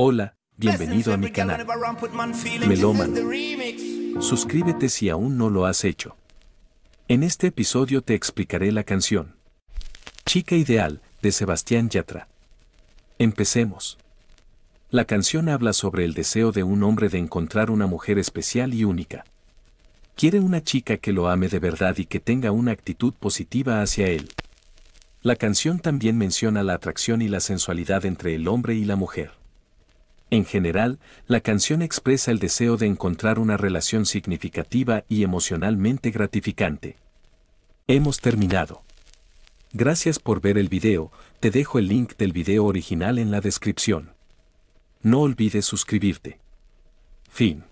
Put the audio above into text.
Hola, bienvenido a mi canal. Meloman. Suscríbete si aún no lo has hecho. En este episodio te explicaré la canción Chica Ideal de Sebastián Yatra. Empecemos. La canción habla sobre el deseo de un hombre de encontrar una mujer especial y única. Quiere una chica que lo ame de verdad y que tenga una actitud positiva hacia él. La canción también menciona la atracción y la sensualidad entre el hombre y la mujer. En general, la canción expresa el deseo de encontrar una relación significativa y emocionalmente gratificante. Hemos terminado. Gracias por ver el video, te dejo el link del video original en la descripción. No olvides suscribirte. Fin.